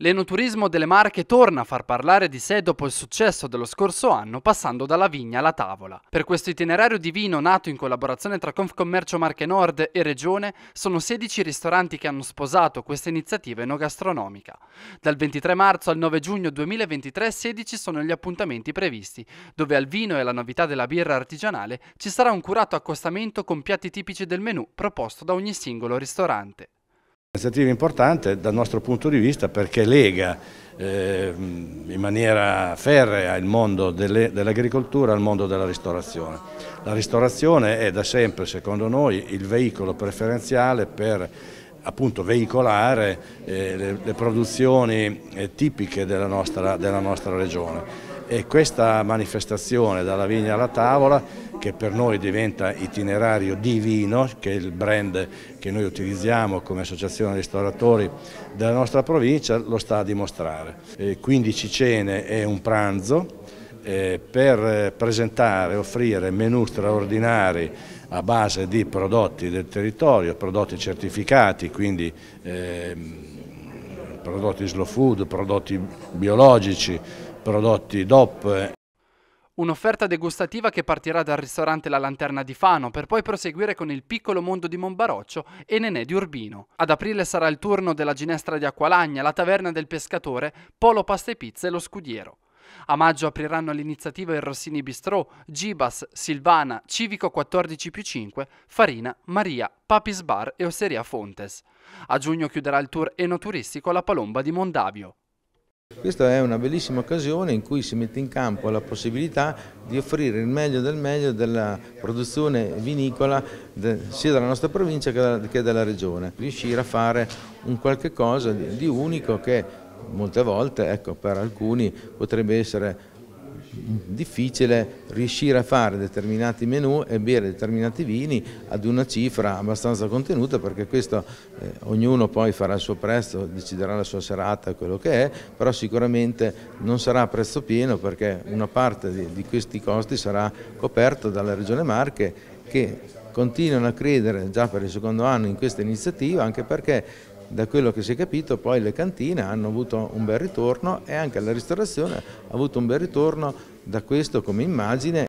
L'enoturismo delle Marche torna a far parlare di sé dopo il successo dello scorso anno passando dalla vigna alla tavola. Per questo itinerario di vino nato in collaborazione tra Confcommercio Marche Nord e Regione sono 16 ristoranti che hanno sposato questa iniziativa enogastronomica. Dal 23 marzo al 9 giugno 2023 16 sono gli appuntamenti previsti, dove al vino e alla novità della birra artigianale ci sarà un curato accostamento con piatti tipici del menù proposto da ogni singolo ristorante. Un'iniziativa importante dal nostro punto di vista perché lega eh, in maniera ferrea il mondo dell'agricoltura al mondo della ristorazione. La ristorazione è da sempre, secondo noi, il veicolo preferenziale per appunto veicolare eh, le, le, produzioni eh, tipiche della nostra, della nostra regione e questa manifestazione dalla vigna alla tavola che per noi diventa itinerario di vino, che è il brand che noi utilizziamo come associazione di ristoratori della nostra provincia, lo sta a dimostrare. 15 cene e un pranzo eh, per presentare e offrire menù straordinari a base di prodotti del territorio, prodotti certificati, quindi ehm, prodotti slow food, prodotti biologici, prodotti DOP. Un'offerta degustativa che partirà dal ristorante La Lanterna di Fano per poi proseguire con il piccolo mondo di Monbaroccio e Nenè di Urbino. Ad aprile sarà il turno della ginestra di Acqualagna, la taverna del pescatore, Polo Pasta e Pizza e lo Scudiero. A maggio apriranno l'iniziativa il Rossini Bistrò, Gibas, Silvana, Civico 14 più 5, Farina, Maria, Papis Bar e Osseria Fontes. A giugno chiuderà il tour enoturistico La Palomba di Mondavio. Questa è una bellissima occasione in cui si mette in campo la possibilità di offrire il meglio del meglio della produzione vinicola sia della nostra provincia che della regione. Riuscire a fare un qualche cosa di unico che molte volte ecco, per alcuni potrebbe essere difficile riuscire a fare determinati menu e bere determinati vini ad una cifra abbastanza contenuta perché questo eh, ognuno poi farà il suo prezzo, deciderà la sua serata, quello che è, però sicuramente non sarà a prezzo pieno perché una parte di, di questi costi sarà coperta dalla Regione Marche che continuano a credere già per il secondo anno in questa iniziativa anche perché da quello che si è capito poi le cantine hanno avuto un bel ritorno e anche la ristorazione ha avuto un bel ritorno da questo come immagine